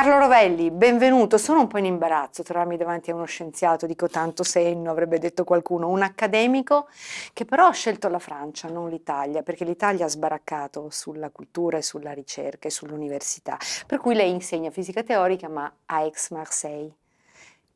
Carlo Rovelli, benvenuto. Sono un po' in imbarazzo trovarmi davanti a uno scienziato, dico tanto senno, avrebbe detto qualcuno, un accademico che però ha scelto la Francia, non l'Italia, perché l'Italia ha sbaraccato sulla cultura e sulla ricerca e sull'università. Per cui lei insegna fisica teorica, ma a Aix-Marseille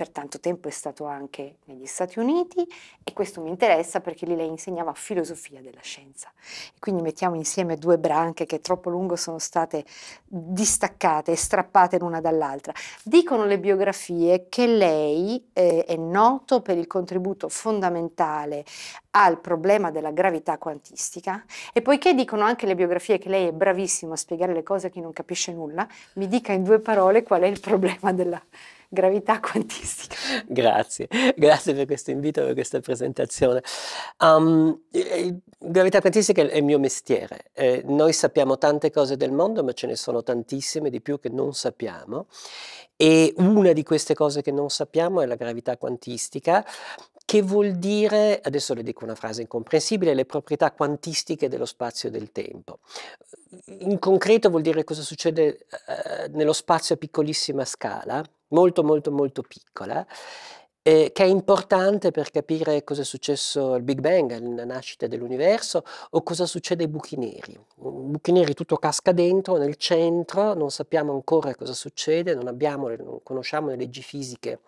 per tanto tempo è stato anche negli Stati Uniti e questo mi interessa perché lì lei insegnava filosofia della scienza. E quindi mettiamo insieme due branche che troppo lungo sono state distaccate e strappate l'una dall'altra. Dicono le biografie che lei eh, è noto per il contributo fondamentale al problema della gravità quantistica e poiché dicono anche le biografie che lei è bravissimo a spiegare le cose a chi non capisce nulla, mi dica in due parole qual è il problema della gravità quantistica. Grazie, grazie per questo invito, per questa presentazione. Um, gravità quantistica è il mio mestiere. Eh, noi sappiamo tante cose del mondo, ma ce ne sono tantissime di più che non sappiamo. E una di queste cose che non sappiamo è la gravità quantistica che vuol dire, adesso le dico una frase incomprensibile, le proprietà quantistiche dello spazio e del tempo. In concreto vuol dire cosa succede eh, nello spazio a piccolissima scala, molto molto molto piccola, eh, che è importante per capire cosa è successo al Big Bang, alla nascita dell'universo, o cosa succede ai buchi neri. I buchi neri tutto casca dentro, nel centro, non sappiamo ancora cosa succede, non, abbiamo, non conosciamo le leggi fisiche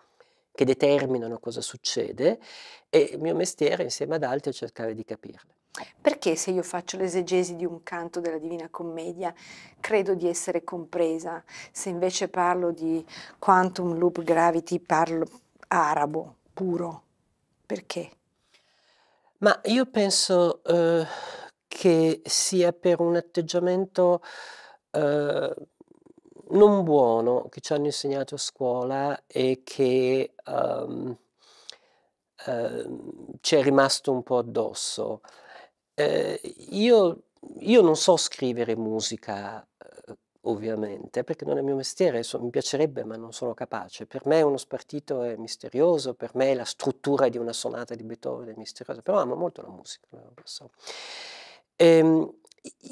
che determinano cosa succede e il mio mestiere insieme ad altri è cercare di capirle. Perché se io faccio l'esegesi di un canto della Divina Commedia credo di essere compresa, se invece parlo di quantum loop gravity parlo arabo puro? Perché? Ma io penso eh, che sia per un atteggiamento eh, non buono che ci hanno insegnato a scuola e che um, uh, ci è rimasto un po' addosso. Eh, io, io, non so scrivere musica, eh, ovviamente, perché non è il mio mestiere, so, mi piacerebbe ma non sono capace. Per me uno spartito è misterioso, per me la struttura di una sonata di Beethoven è misteriosa, però amo molto la musica. So. E, ehm,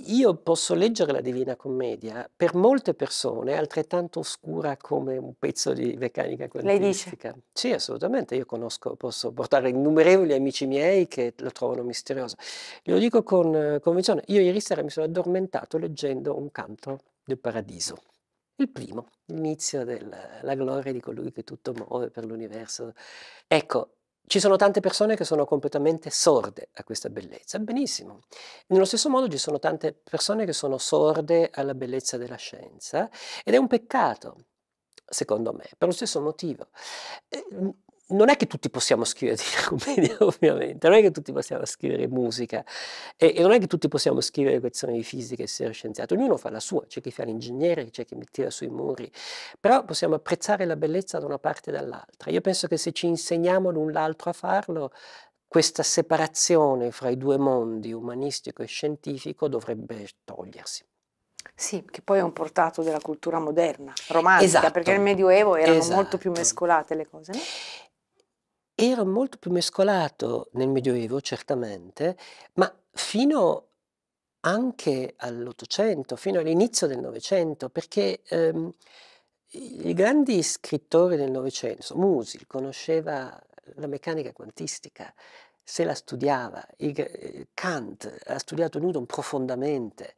io posso leggere la Divina Commedia per molte persone altrettanto oscura come un pezzo di meccanica quantistica. Sì, assolutamente, io conosco, posso portare innumerevoli amici miei che la trovano misteriosa. Glielo dico con eh, convinzione, io ieri sera mi sono addormentato leggendo un canto del paradiso. Il primo, l'inizio della gloria di colui che tutto muove per l'universo. Ecco, ci sono tante persone che sono completamente sorde a questa bellezza, benissimo. Nello stesso modo ci sono tante persone che sono sorde alla bellezza della scienza ed è un peccato, secondo me, per lo stesso motivo. Ehm, non è che tutti possiamo scrivere commedia, ovviamente, non è che tutti possiamo scrivere musica e, e, non è che tutti possiamo scrivere questioni di fisica e essere scienziati, ognuno fa la sua, c'è chi fa l'ingegnere, c'è chi mi tira sui muri, però possiamo apprezzare la bellezza da una parte e dall'altra. Io penso che se ci insegniamo l'un l'altro a farlo, questa separazione fra i due mondi, umanistico e scientifico, dovrebbe togliersi. Sì, che poi è un portato della cultura moderna, romantica, esatto. perché nel esatto. Medioevo erano esatto. molto più esatto. mescolate le cose. No? era molto più mescolato nel Medioevo, certamente, ma fino anche all'Ottocento, fino all'inizio del Novecento, perché ehm, i grandi scrittori del Novecento, Musil, conosceva la meccanica quantistica, se la studiava, eh, Kant ha studiato Newton profondamente,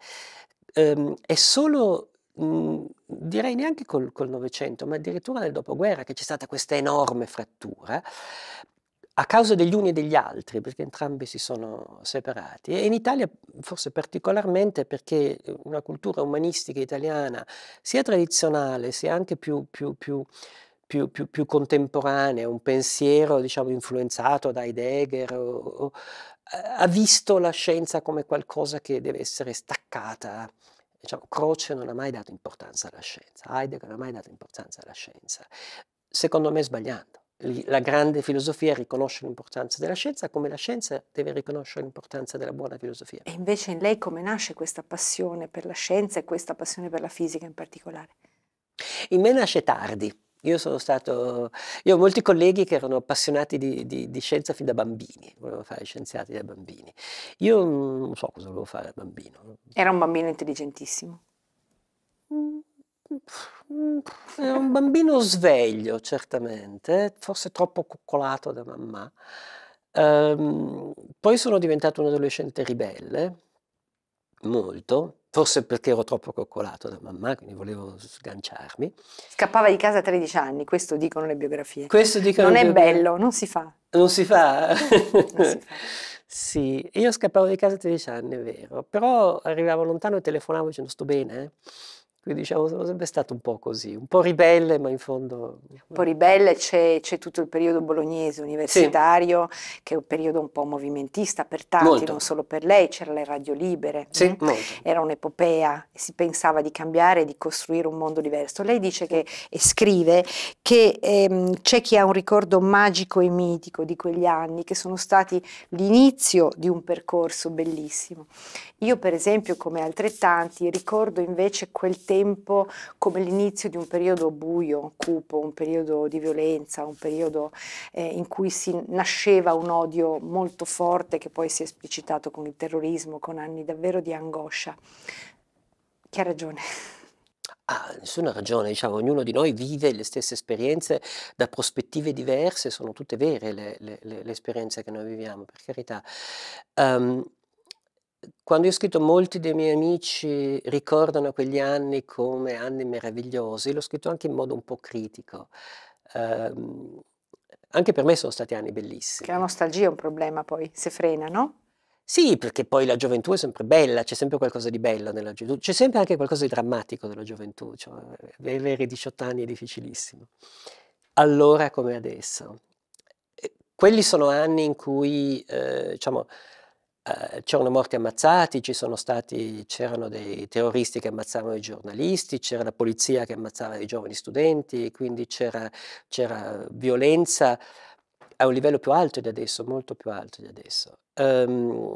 ehm, è solo Mhmm, direi neanche col Novecento, ma addirittura nel dopoguerra, che c'è stata questa enorme frattura a causa degli uni e degli altri, perché entrambi si sono separati, e in Italia forse particolarmente perché una cultura umanistica italiana, sia tradizionale, sia anche più, più, più più, più, più, contemporanea, un pensiero diciamo, influenzato da Heidegger, o, o, eh, ha visto la scienza come qualcosa che deve essere staccata Diciamo, Croce non ha mai dato importanza alla scienza, Heidegger non ha mai dato importanza alla scienza, secondo me sbagliando. La grande filosofia riconosce l'importanza della scienza come la scienza deve riconoscere l'importanza della buona filosofia. E invece in lei come nasce questa passione per la scienza e questa passione per la fisica in particolare? In me nasce tardi, io sono stato, io ho molti colleghi che erano appassionati di, di, di scienza fin da bambini, volevano fare scienziati da bambini. Io non so cosa volevo fare da bambino. Era un bambino intelligentissimo. Era mm, un bambino sveglio, certamente, forse troppo coccolato da mamma. Ehm, poi sono diventato un adolescente ribelle, molto, forse perché ero troppo coccolato da mamma, quindi volevo sganciarmi. Scappava di casa a 13 anni, questo dicono le biografie. Questo dicono Non è biografie. bello, non si fa. Non si fa. non si fa. sì, io scappavo di casa a 13 anni, è vero, però arrivavo lontano e telefonavo dicendo sto bene, eh? Quindi diciamo sono sempre stato un po' così, un po' ribelle, ma in fondo... Un po' ribelle, c'è, tutto il periodo bolognese universitario, sì. che è un periodo un po' movimentista per tanti, molto. non solo per lei, c'erano le radio libere, sì, mh? Eh? era un'epopea, si pensava di cambiare, di costruire un mondo diverso. Lei dice che, e scrive che ehm, c'è chi ha un ricordo magico e mitico di quegli anni, che sono stati l'inizio di un percorso bellissimo. Io per esempio, come altrettanti, ricordo invece quel tempo tempo come l'inizio di un periodo buio, cupo, un periodo di violenza, un periodo eh, in cui si nasceva un odio molto forte che poi si è esplicitato con il terrorismo, con anni davvero di angoscia. Chi ha ragione? Ah, nessuna ragione, diciamo, ognuno di noi vive le stesse esperienze da prospettive diverse, sono tutte vere le, le, le esperienze che noi viviamo, per carità. Um, quando io ho scritto molti dei miei amici ricordano quegli anni come anni meravigliosi, l'ho scritto anche in modo un po' critico. Eh, anche per me sono stati anni bellissimi. Che la nostalgia è un problema poi, se frena, no? Sì, perché poi la gioventù è sempre bella, c'è sempre qualcosa di bello nella gioventù, c'è sempre anche qualcosa di drammatico nella gioventù, cioè eh, avere 18 anni è difficilissimo. Allora come adesso. Quelli sono anni in cui, eh, diciamo, eh, c'erano morti ammazzati, stati, c'erano dei terroristi che ammazzavano i giornalisti, c'era la polizia che ammazzava i giovani studenti, quindi c'era, c'era violenza a un livello più alto di adesso, molto più alto di adesso. Um,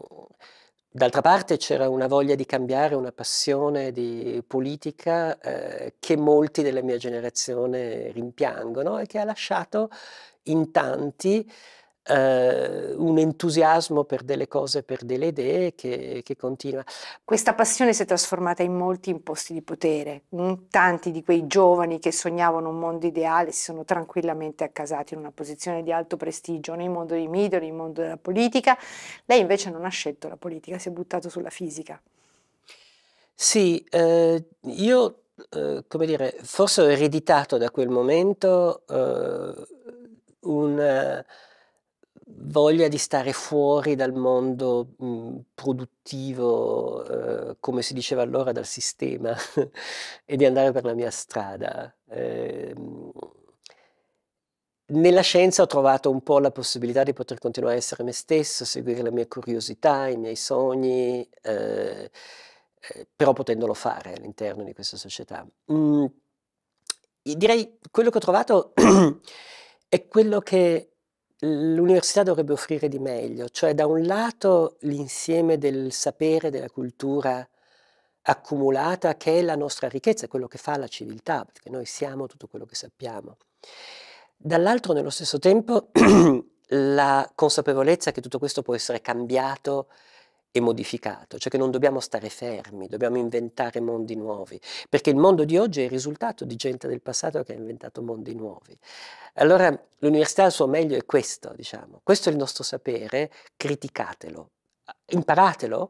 D'altra parte c'era una voglia di cambiare, una passione di politica eh, che molti della mia generazione rimpiangono e che ha lasciato in tanti eh, un entusiasmo per delle cose, per delle idee che, che, continua. Questa passione si è trasformata in molti imposti di potere. Mm, tanti di quei giovani che sognavano un mondo ideale si sono tranquillamente accasati in una posizione di alto prestigio nel mondo dei media, nel mondo della politica. Lei invece non ha scelto la politica, si è buttato sulla fisica. Sì, eh, io eh, come dire, forse ho ereditato da quel momento eh, un voglia di stare fuori dal mondo mh, mhmm, produttivo, eh, come si diceva allora, dal sistema e di andare per la mia strada. Eh, nella scienza ho trovato un po' la possibilità di poter continuare a essere me stesso, seguire la mia curiosità, i miei sogni, eh, eh però potendolo fare all'interno di questa società. Mm, direi quello che ho trovato è quello che l'università dovrebbe offrire di meglio, cioè da un lato l'insieme del sapere, della cultura accumulata che è la nostra ricchezza, quello che fa la civiltà, perché noi siamo tutto quello che sappiamo. Dall'altro nello stesso tempo la consapevolezza che tutto questo può essere cambiato e modificato, cioè che non dobbiamo stare fermi, dobbiamo inventare mondi nuovi, perché il mondo di oggi è il risultato di gente del passato che ha inventato mondi nuovi. Allora l'università al suo meglio è questo, diciamo, questo è il nostro sapere, criticatelo, imparatelo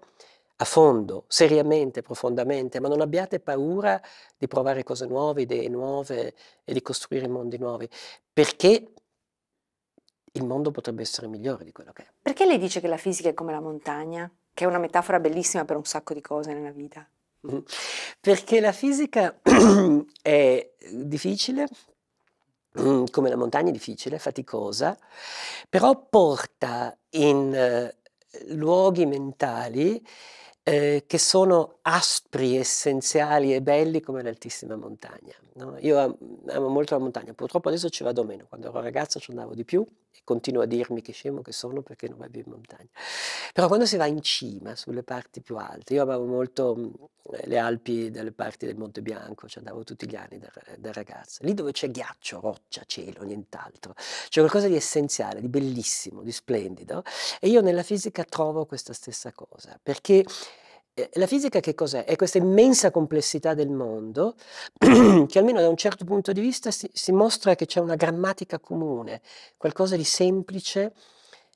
a fondo, seriamente, profondamente, ma non abbiate paura di provare cose nuove, idee nuove e di costruire mondi nuovi, perché il mondo potrebbe essere migliore di quello che è. Perché lei dice che la fisica è come la montagna? che è una metafora bellissima per un sacco di cose nella vita. Mm-hmm. Perché la fisica è difficile, mm, come la montagna è difficile, faticosa, però porta in eh, luoghi mentali eh, che sono aspri, essenziali e belli come l'altissima montagna. No? Io amo molto la montagna, purtroppo adesso ci vado meno, quando ero ragazzo ci andavo di più e continuo a dirmi che scemo che sono perché non vado in montagna. Però quando si va in cima, sulle parti più alte, io amavo molto mm, le Alpi dalle parti del Monte Bianco, ci andavo tutti gli anni da, da ragazza, lì dove c'è ghiaccio, roccia, cielo, nient'altro, c'è qualcosa di essenziale, di bellissimo, di splendido e io nella fisica trovo questa stessa cosa, perché eh, la fisica che cos'è? È questa immensa complessità del mondo che almeno da un certo punto di vista si, si mostra che c'è una grammatica comune, qualcosa di semplice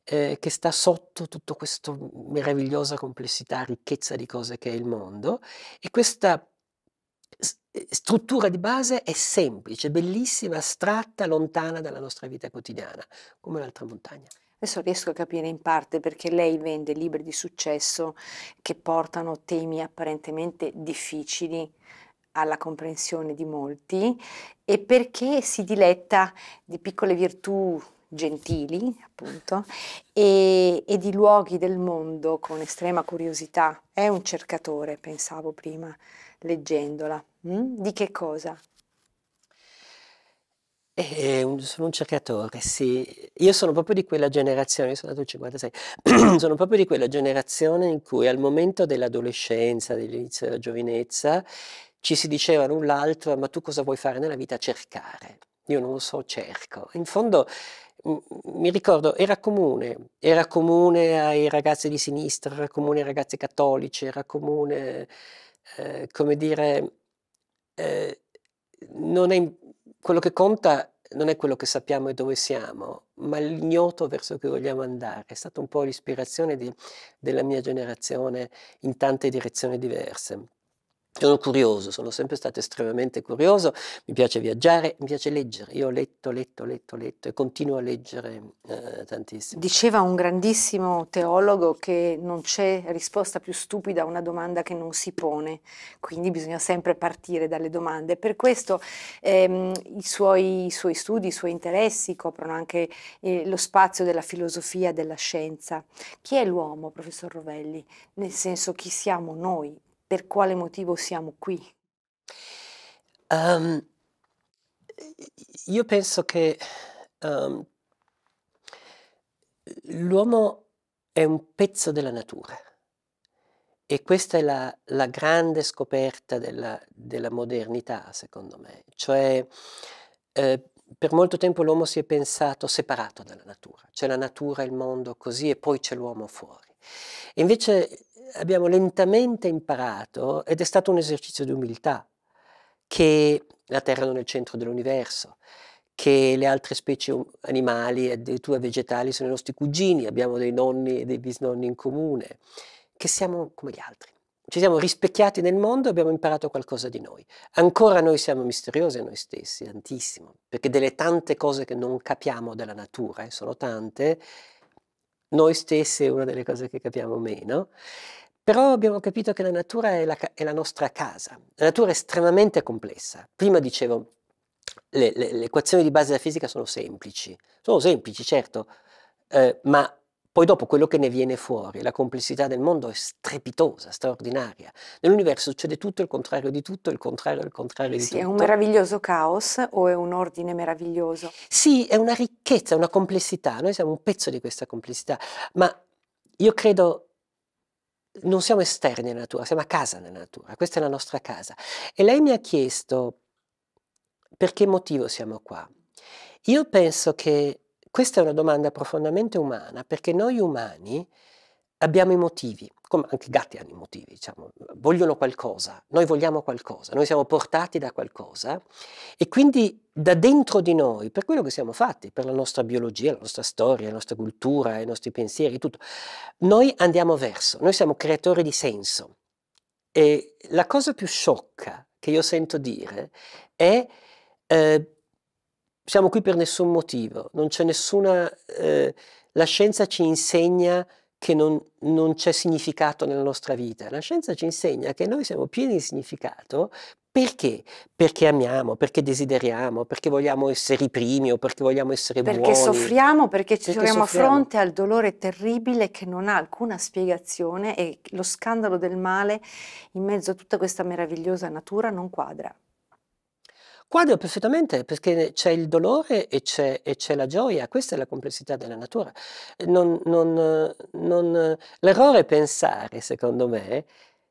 eh, che sta sotto tutta questa meravigliosa complessità, ricchezza di cose che è il mondo e questa eh, struttura di base è semplice, bellissima, astratta, lontana dalla nostra vita quotidiana, come un'altra montagna. Adesso riesco a capire in parte perché lei vende libri di successo che portano temi apparentemente difficili alla comprensione di molti e perché si diletta di piccole virtù gentili, appunto, e, e, di luoghi del mondo con estrema curiosità. È un cercatore, pensavo prima, leggendola. Mm? Di che cosa? Eh, eh, un, sono un cercatore, sì. Io sono proprio di quella generazione, io sono nato nel 56, sono proprio di quella generazione in cui al momento dell'adolescenza, dell'inizio della giovinezza, ci si diceva l'un l'altro, ma tu cosa vuoi fare nella vita? Cercare. Io non lo so, cerco. In fondo mi ricordo, era comune, era comune ai ragazzi di sinistra, era comune ai ragazzi cattolici, era comune, eh, come dire, eh, non è quello che conta non è quello che sappiamo e dove siamo, ma l'ignoto verso cui vogliamo andare. È stata un po' l'ispirazione di, della mia generazione in tante direzioni diverse. Sono curioso, sono sempre stato estremamente curioso, mi piace viaggiare, mi piace leggere. Io ho letto, letto, letto, letto e continuo a leggere eh, tantissimo. Diceva un grandissimo teologo che non c'è risposta più stupida a una domanda che non si pone, quindi bisogna sempre partire dalle domande. Per questo ehm, i, suoi, i, suoi, studi, i suoi interessi coprono anche eh, lo spazio della filosofia, della scienza. Chi è l'uomo, professor Rovelli? Nel senso chi siamo noi per quale motivo siamo qui? Um, io penso che um, l'uomo è un pezzo della natura e questa è la, la grande scoperta della, della, modernità, secondo me. Cioè, eh, per molto tempo l'uomo si è pensato separato dalla natura, c'è la natura, il mondo così e poi c'è l'uomo fuori. E invece abbiamo lentamente imparato, ed è stato un esercizio di umiltà, che la Terra non è il centro dell'universo, che le altre specie animali e addirittura vegetali sono i nostri cugini, abbiamo dei nonni e dei bisnonni in comune, che siamo come gli altri. Ci siamo rispecchiati nel mondo e abbiamo imparato qualcosa di noi. Ancora noi siamo misteriosi a noi stessi, tantissimo, perché delle tante cose che non capiamo della natura, e eh, sono tante, noi stessi è una delle cose che capiamo meno. Però abbiamo capito che la natura è la, è la nostra casa. La natura è estremamente complessa. Prima dicevo, le, le, le, equazioni di base della fisica sono semplici. Sono semplici, certo, eh, ma poi dopo quello che ne viene fuori, la complessità del mondo è strepitosa, straordinaria. Nell'universo succede tutto il contrario di tutto, il contrario del contrario di sì, tutto. Sì, è un meraviglioso caos o è un ordine meraviglioso? Sì, è una ricchezza, una complessità. Noi siamo un pezzo di questa complessità, ma io credo non siamo esterni alla natura, siamo a casa nella natura, questa è la nostra casa. E lei mi ha chiesto per che motivo siamo qua. Io penso che questa è una domanda profondamente umana, perché noi umani abbiamo i motivi, come anche i gatti hanno i motivi, diciamo, vogliono qualcosa, noi vogliamo qualcosa, noi siamo portati da qualcosa e quindi da dentro di noi, per quello che siamo fatti, per la nostra biologia, la nostra storia, la nostra cultura, i nostri pensieri, tutto, noi andiamo verso, noi siamo creatori di senso. E la cosa più sciocca che io sento dire è eh, siamo qui per nessun motivo, non c'è nessuna... Eh, la scienza ci insegna che non, non c'è significato nella nostra vita. La scienza ci insegna che noi siamo pieni di significato perché? Perché amiamo, perché desideriamo, perché vogliamo essere i primi o perché vogliamo essere perché buoni. Soffriamo, perché ci perché troviamo a fronte al dolore terribile che non ha alcuna spiegazione e lo scandalo del male in mezzo a tutta questa meravigliosa natura non quadra. Quadro perfettamente perché c'è il dolore e c'è, e c'è, la gioia, questa è la complessità della natura. Non, non, non, l'errore è pensare, secondo me,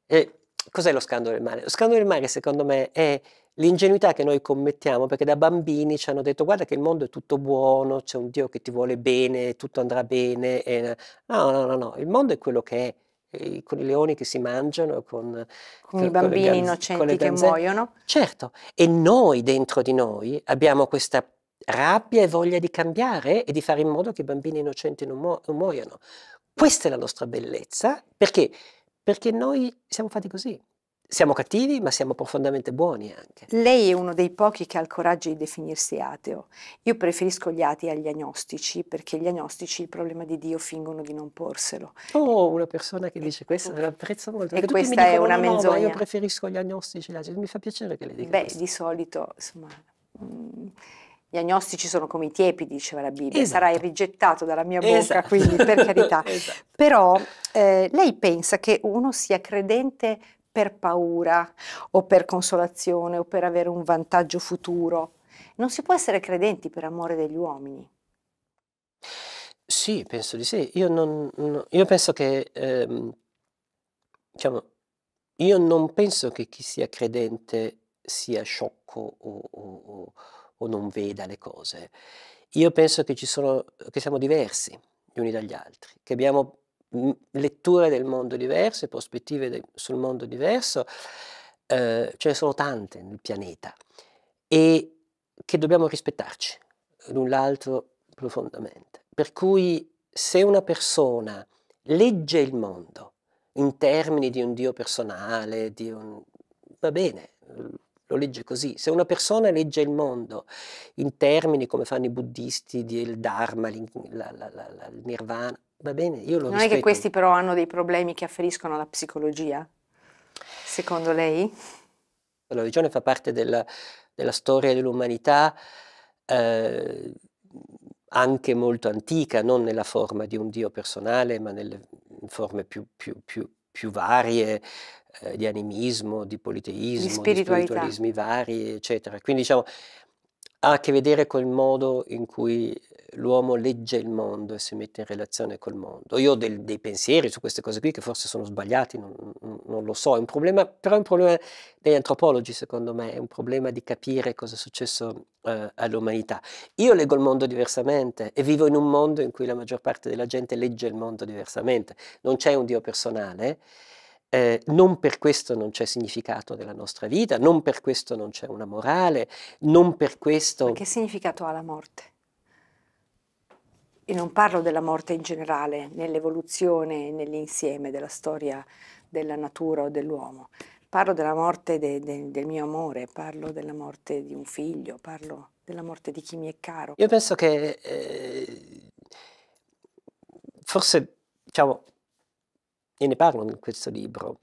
eh, cos'è lo scandalo del mare? Lo scandalo del mare, secondo me, è l'ingenuità che noi commettiamo perché da bambini ci hanno detto guarda che il mondo è tutto buono, c'è un Dio che ti vuole bene, tutto andrà bene. E... No, no, no, no, il mondo è quello che è con i leoni che si mangiano, con, con i bambini con innocenti che muoiono. Certo, e noi dentro di noi abbiamo questa rabbia e voglia di cambiare e di fare in modo che i bambini innocenti non, mu- non muoiano. Questa è la nostra bellezza, perché? Perché noi siamo fatti così siamo cattivi, ma siamo profondamente buoni anche. Lei è uno dei pochi che ha il coraggio di definirsi ateo. Io preferisco gli atei agli agnostici, perché gli agnostici il problema di Dio fingono di non porselo. Oh, una persona che dice questo, questo, apprezzo molto. E questa dicono, è una no, menzogna. No, io preferisco gli agnostici, mi fa piacere che le dica Beh, questo. di solito, insomma... Mh, mm, gli agnostici sono come i tiepi, diceva la Bibbia, esatto. sarai rigettato dalla mia bocca, esatto. quindi per carità. esatto. Però eh, lei pensa che uno sia credente per paura o per consolazione o per avere un vantaggio futuro. Non si può essere credenti per amore degli uomini. Sì, penso di sì. Io, non, io penso che, ehm, diciamo, io non penso che chi sia credente sia sciocco o, o, o non veda le cose. Io penso che, sono, che siamo diversi gli uni dagli altri, che abbiamo letture del mondo diverse, prospettive de, sul mondo diverso, eh, ce ne sono tante nel pianeta e che dobbiamo rispettarci l'un l'altro profondamente. Per cui se una persona legge il mondo in termini di un Dio personale, di un... va bene, lo legge così. Se una persona legge il mondo in termini come fanno i buddisti, del Dharma, la, la, la, il nirvana, Va bene, io lo Non rispetto. è che questi però hanno dei problemi che afferiscono alla psicologia, secondo lei? La religione diciamo, fa parte della, della storia dell'umanità eh, anche molto antica, non nella forma di un Dio personale, ma nelle forme più, più, più, più varie eh, di animismo, di politeismo, di, di spiritualismi vari, eccetera. Quindi diciamo ha a che vedere col modo in cui l'uomo legge il mondo e si mette in relazione col mondo. Io ho del, dei pensieri su queste cose qui che forse sono sbagliati, non, non lo so, è un problema, però è un problema degli antropologi secondo me, è un problema di capire cosa è successo eh, all'umanità. Io leggo il mondo diversamente e vivo in un mondo in cui la maggior parte della gente legge il mondo diversamente, non c'è un Dio personale eh, non per questo non c'è significato della nostra vita, non per questo non c'è una morale, non per questo... Ma che significato ha la morte? E non parlo della morte in generale, nell'evoluzione, nell'insieme della storia della natura o dell'uomo. Parlo della morte de, de, del mio amore, parlo della morte di un figlio, parlo della morte di chi mi è caro. Io penso che eh, forse diciamo, e ne parlo in questo libro,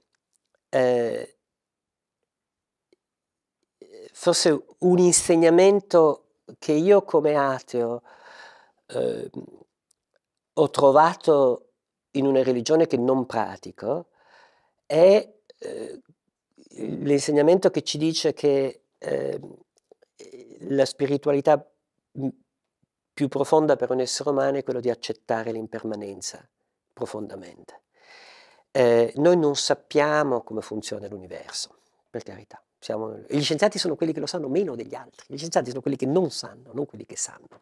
eh, eh, forse un insegnamento che io come ateo eh, ho trovato in una religione che non pratico è eh, l'insegnamento che ci dice che eh, la spiritualità mm, più profonda per un essere umano è quello di accettare l'impermanenza profondamente eh, noi non sappiamo come funziona l'universo, per carità. Siamo, gli scienziati sono quelli che lo sanno meno degli altri, gli scienziati sono quelli che non sanno, non quelli che sanno.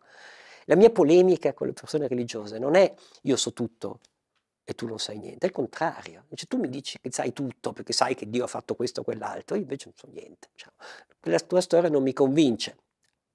La mia polemica con le persone religiose non è io so tutto e tu non sai niente, è il contrario. Cioè, tu mi dici che sai tutto perché sai che Dio ha fatto questo o quell'altro, io invece non so niente. Cioè, la tua storia non mi convince,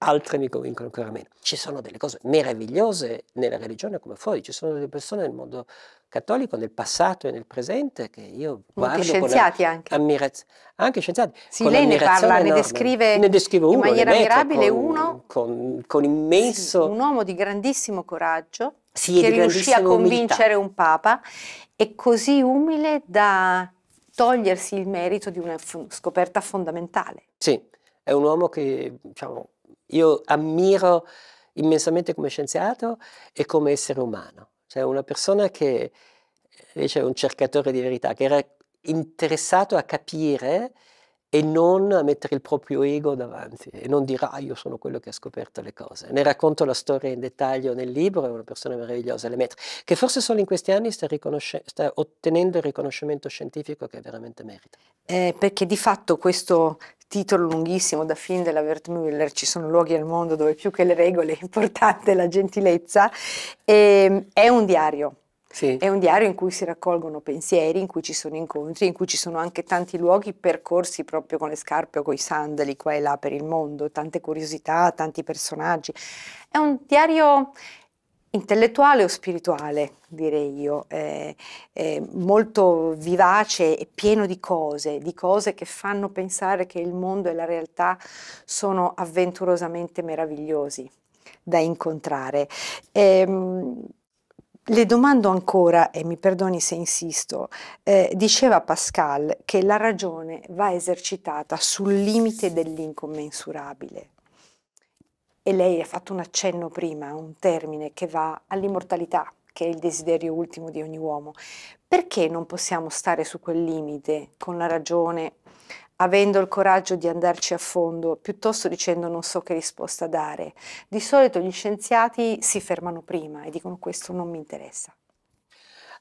altre mi convincono ancora meno. Ci sono delle cose meravigliose nella religione come fuori, ci sono delle persone nel mondo cattolico nel passato e nel presente che io guardo anche scienziati anche. ammirazione anche scienziati sì, lei ne parla ne descrive, ne descrive uno, in maniera mirabile con, uno con, con immenso sì, un uomo di grandissimo coraggio sì, che riuscì a convincere umilità. un papa e così umile da togliersi il merito di una scoperta fondamentale sì è un uomo che diciamo, io ammiro immensamente come scienziato e come essere umano. Cioè una persona che invece è un cercatore di verità, che era interessato a capire e non mettere il proprio ego davanti e non dire ah io sono quello che ha scoperto le cose. Ne racconto la storia in dettaglio nel libro, è una persona meravigliosa, Lemaitre, che forse solo in questi anni sta, sta ottenendo il riconoscimento scientifico che veramente merita. Eh, perché di fatto questo titolo lunghissimo da film della Wertmüller, ci sono luoghi al mondo dove più che le regole è importante la gentilezza, ehm, è un diario sì. È un diario in cui si raccolgono pensieri, in cui ci sono incontri, in cui ci sono anche tanti luoghi percorsi proprio con le scarpe o con i sandali qua e là per il mondo, tante curiosità, tanti personaggi. È un diario intellettuale o spirituale, direi io, eh, eh, molto vivace e pieno di cose, di cose che fanno pensare che il mondo e la realtà sono avventurosamente meravigliosi da incontrare. Eh, le domando ancora, e mi perdoni se insisto, eh, diceva Pascal che la ragione va esercitata sul limite dell'incommensurabile. E lei ha fatto un accenno prima a un termine che va all'immortalità, che è il desiderio ultimo di ogni uomo. Perché non possiamo stare su quel limite con la ragione avendo il coraggio di andarci a fondo, piuttosto dicendo non so che risposta dare. Di solito gli scienziati si fermano prima e dicono questo non mi interessa.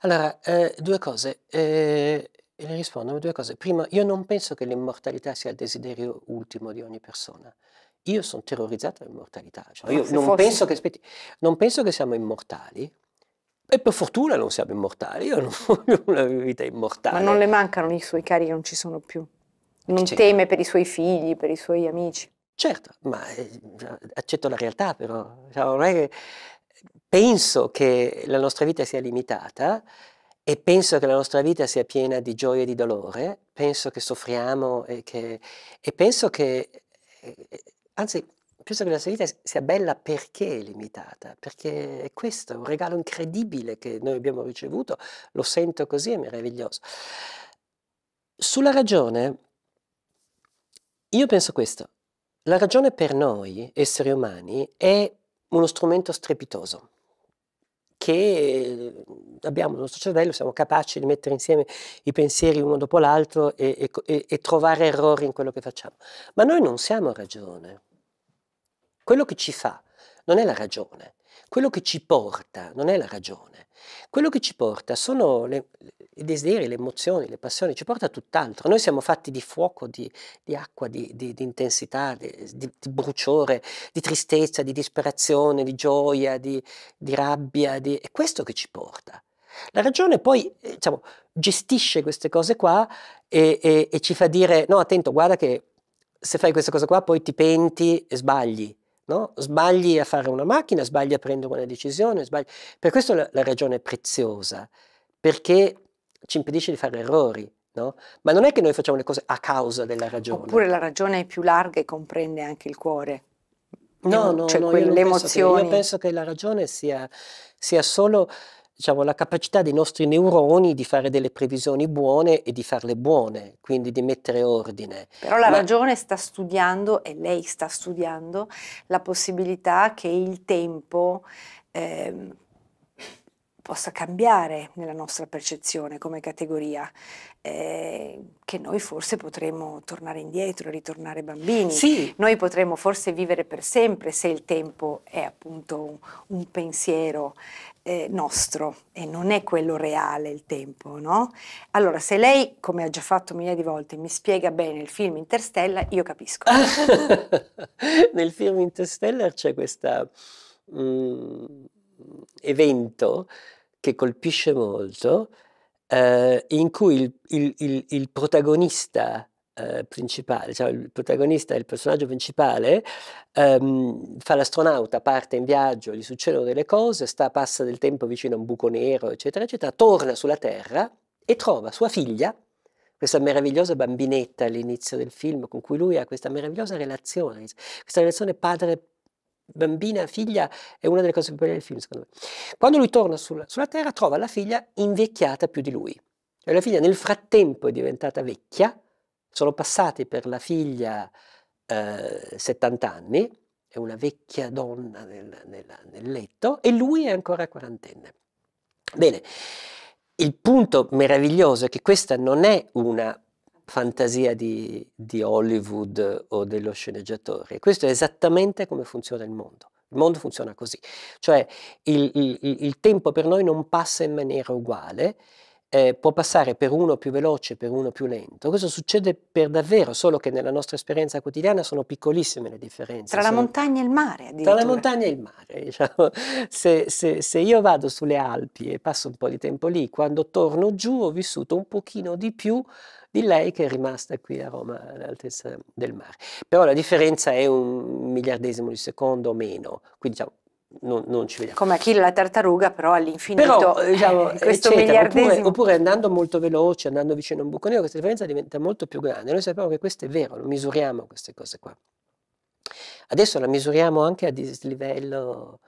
Allora, eh, due cose, eh, le rispondo due cose. Prima, io non penso che l'immortalità sia il desiderio ultimo di ogni persona. Io sono terrorizzato dall'immortalità. Cioè, io non, fossi... penso che, aspetti, non penso che siamo immortali, e per fortuna non siamo immortali, io non voglio una vita immortale. Ma non le mancano i suoi cari che non ci sono più? non certo. teme per i suoi figli, per i suoi amici. Certo, ma eh, accetto la realtà però, cioè, eh, penso che la nostra vita sia limitata e penso che la nostra vita sia piena di gioia e di dolore, penso che soffriamo e, che, e penso che, eh, anzi, penso che la nostra vita sia bella perché è limitata, perché è questo, è un regalo incredibile che noi abbiamo ricevuto, lo sento così, è meraviglioso. Sulla ragione, io penso questo. La ragione per noi, esseri umani, è uno strumento strepitoso che eh, abbiamo nel nostro cervello, siamo capaci di mettere insieme i pensieri uno dopo l'altro e, e, e, trovare errori in quello che facciamo. Ma noi non siamo ragione. Quello che ci fa non è la ragione, quello che ci porta non è la ragione, quello che ci porta sono le, i desideri, le emozioni, le passioni, ci porta a tutt'altro. Noi siamo fatti di fuoco, di, di acqua, di, di, di intensità, di, bruciore, di tristezza, di disperazione, di gioia, di, rabbia, è questo che ci porta. La ragione poi eh, diciamo, gestisce queste cose qua e, e, e ci fa dire, no, attento, guarda che se fai questa cosa qua poi ti penti e sbagli. No? Sbagli a fare una macchina, sbagli a prendere una decisione, sbagli... per questo la, la ragione è preziosa, perché ci impedisce di fare errori, no? Ma non è che noi facciamo le cose a causa della ragione. Oppure la ragione è più larga e comprende anche il cuore. No, no, cioè no, quelle io emozioni. Penso che, io penso che la ragione sia, sia solo diciamo, la capacità dei nostri neuroni di fare delle previsioni buone e di farle buone, quindi di mettere ordine. Però la Ma... ragione sta studiando, e lei sta studiando, la possibilità che il tempo eh, possa cambiare nella nostra percezione come categoria, eh, che noi forse potremo tornare indietro, ritornare bambini, sì. noi potremo forse vivere per sempre se il tempo è appunto un, un pensiero eh, nostro e non è quello reale il tempo, no? Allora, se lei, come ha già fatto migliaia di volte, mi spiega bene il film Interstellar, io capisco. Nel film Interstellar c'è questo mm, evento che colpisce molto, eh, in cui il, il, il, il protagonista eh, principale, cioè il protagonista, il personaggio principale, ehm, fa l'astronauta, parte in viaggio, gli succedono delle cose, sta, passa del tempo vicino a un buco nero, eccetera, eccetera, torna sulla Terra e trova sua figlia, questa meravigliosa bambinetta all'inizio del film con cui lui ha questa meravigliosa relazione, questa relazione padre bambina, figlia, è una delle cose più belle del film, secondo me. Quando lui torna sul, sulla Terra, trova la figlia invecchiata più di lui. Cioè la figlia nel frattempo è diventata vecchia, sono passati per la figlia eh, 70 anni, è una vecchia donna nel, nel, nel letto, e lui è ancora quarantenne. Bene, il punto meraviglioso è che questa non è una fantasia di, di Hollywood o dello sceneggiatore. Questo è esattamente come funziona il mondo. Il mondo funziona così, cioè il, il, il tempo per noi non passa in maniera uguale eh, può passare per uno più veloce, per uno più lento. Questo succede per davvero, solo che nella nostra esperienza quotidiana sono piccolissime le differenze. Tra sono... la montagna e il mare, Tra la montagna e il mare, diciamo. se, se, se, io vado sulle Alpi e passo un po' di tempo lì, quando torno giù ho vissuto un pochino di più di lei che è rimasta qui a Roma all'altezza del mare. Però la differenza è un miliardesimo di secondo o meno, quindi diciamo non, non, ci vediamo. Come Achille la tartaruga, però all'infinito. Però, eh, diciamo, questo eccetera, miliardesimo. Oppure, oppure, andando molto veloce, andando vicino a un buco nero, questa differenza diventa molto più grande. Noi sappiamo che questo è vero, lo misuriamo queste cose qua. Adesso la misuriamo anche a dislivello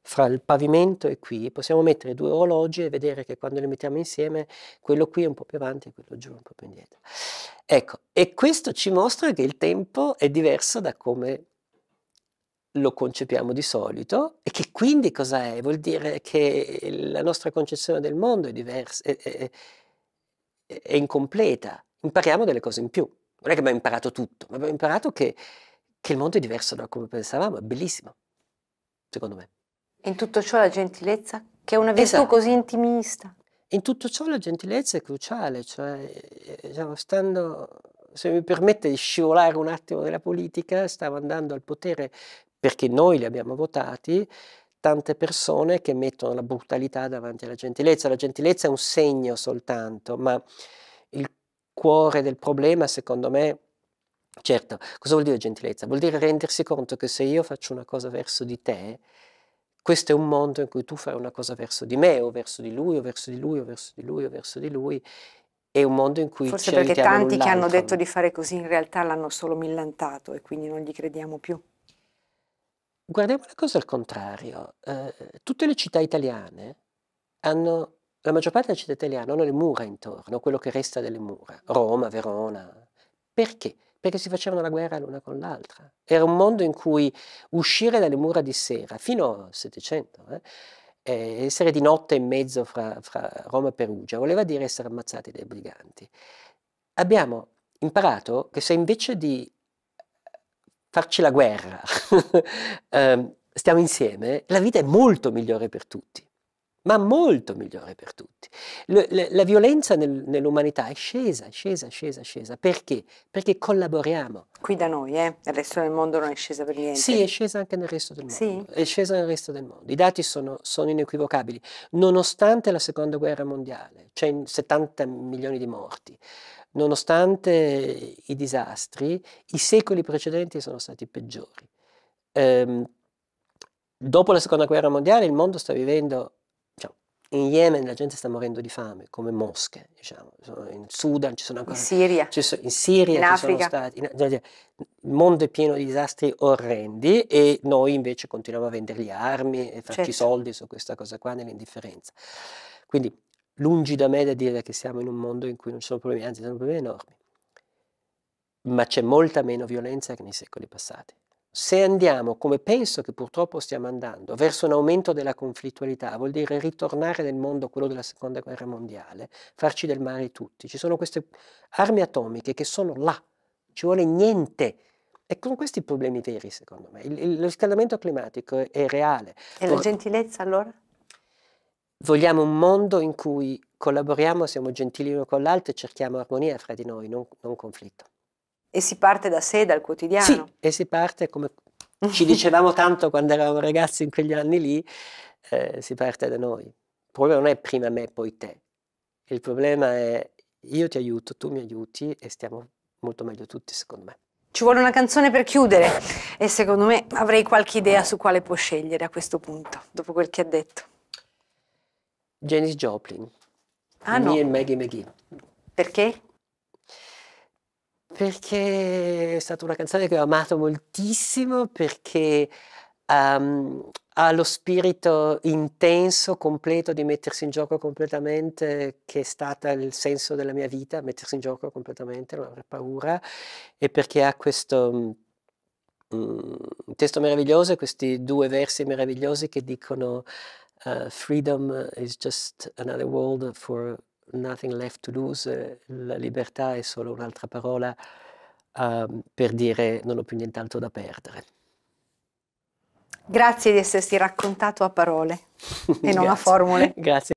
fra il pavimento e qui. Possiamo mettere due orologi e vedere che quando li mettiamo insieme, quello qui è un po' più avanti e quello giù è un po' più indietro. Ecco, e questo ci mostra che il tempo è diverso da come lo concepiamo di solito e che quindi cosa è? Vuol dire che la nostra concezione del mondo è diversa, è, è, è incompleta. Impariamo delle cose in più. Non è che abbiamo imparato tutto, ma abbiamo imparato che, che il mondo è diverso da come pensavamo. È bellissimo, secondo me. In tutto ciò la gentilezza, che è una virtù esatto. così intimista. In tutto ciò la gentilezza è cruciale, cioè, eh, diciamo, stando se mi permette di scivolare un attimo nella politica, stavo andando al potere perché noi li abbiamo votati, tante persone che mettono la brutalità davanti alla gentilezza. La gentilezza è un segno soltanto, ma il cuore del problema, secondo me, certo, cosa vuol dire gentilezza? Vuol dire rendersi conto che se io faccio una cosa verso di te, questo è un mondo in cui tu fai una cosa verso di me, o verso di lui, o verso di lui, o verso di lui, o verso di lui. È un mondo in cui... Forse perché tanti che hanno detto di fare così in realtà l'hanno solo millantato e quindi non gli crediamo più. Guardiamo la cosa al contrario. Eh, tutte le città italiane hanno, la maggior parte delle città italiane hanno le mura intorno, quello che resta delle mura. Roma, Verona. Perché? Perché si facevano la guerra l'una con l'altra. Era un mondo in cui uscire dalle mura di sera, fino al Settecento, eh, essere di notte in mezzo fra, fra, Roma e Perugia voleva dire essere ammazzati dai briganti. Abbiamo imparato che se invece di farci la guerra, ehm, stiamo insieme, la vita è molto migliore per tutti, ma molto migliore per tutti. la violenza nell'umanità è scesa, scesa, scesa, scesa. Perché? Perché collaboriamo. Qui da noi, eh? nel resto del mondo non è scesa per niente. Sì, è scesa anche nel resto del mondo. Sì. È scesa nel resto del mondo. I dati sono, sono inequivocabili. Nonostante la seconda guerra mondiale, c'è cioè 70 milioni di morti, nonostante i disastri, i secoli precedenti sono stati peggiori. Ehm, dopo la seconda guerra mondiale il mondo sta vivendo, diciamo, in Yemen la gente sta morendo di fame, come mosche, diciamo. in Sudan ci sono ancora... In Siria. So, in Siria in Africa. Stati, in, il mondo è pieno di disastri orrendi e noi invece continuiamo a vendergli armi e farci certo. soldi su questa cosa qua nell'indifferenza. Quindi Lungi da me da dire che siamo in un mondo in cui non ci sono problemi, anzi sono problemi enormi, ma c'è molta meno violenza che nei secoli passati. Se andiamo, come penso che purtroppo stiamo andando, verso un aumento della conflittualità, vuol dire ritornare nel mondo quello della seconda guerra mondiale, farci del male tutti. Ci sono queste armi atomiche che sono là, ci vuole niente. E con questi problemi veri, secondo me. Il, il, lo scaldamento climatico è, è reale. E la gentilezza allora? Vogliamo un mondo in cui collaboriamo, siamo gentili l'uno con l'altro e cerchiamo armonia fra di noi, non, non conflitto. E si parte da sé, dal quotidiano. Sì, e si parte come ci dicevamo tanto quando eravamo ragazzi in quegli anni lì, eh, si parte da noi. Il problema non è prima me, poi te. Il problema è io ti aiuto, tu mi aiuti e stiamo molto meglio tutti, secondo me. Ci vuole una canzone per chiudere e secondo me avrei qualche idea su quale può scegliere a questo punto, dopo quel che ha detto. Janis Joplin. Ah, no. Me and Maggie McGee. Perché? Perché è stata una canzone che ho amato moltissimo perché um, ha lo spirito intenso, completo di mettersi in gioco completamente, che è stato il senso della mia vita, mettersi in gioco completamente, non avere paura, e perché ha questo um, testo meraviglioso, questi due versi meravigliosi che dicono Uh, freedom uh, is just another world for nothing left to lose. Uh, la libertà è solo un'altra parola um, per dire non ho più nient'altro da perdere. Grazie di essersi raccontato a parole e non a formule. Grazie.